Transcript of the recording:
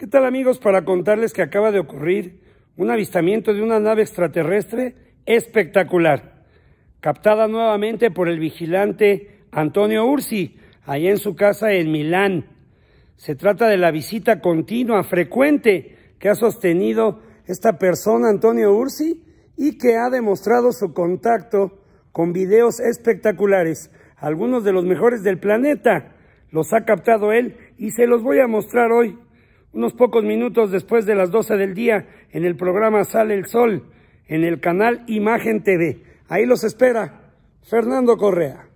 ¿Qué tal amigos? Para contarles que acaba de ocurrir un avistamiento de una nave extraterrestre espectacular, captada nuevamente por el vigilante Antonio Ursi, allá en su casa en Milán. Se trata de la visita continua, frecuente, que ha sostenido esta persona, Antonio Ursi, y que ha demostrado su contacto con videos espectaculares, algunos de los mejores del planeta. Los ha captado él y se los voy a mostrar hoy unos pocos minutos después de las 12 del día en el programa Sale el Sol, en el canal Imagen TV. Ahí los espera Fernando Correa.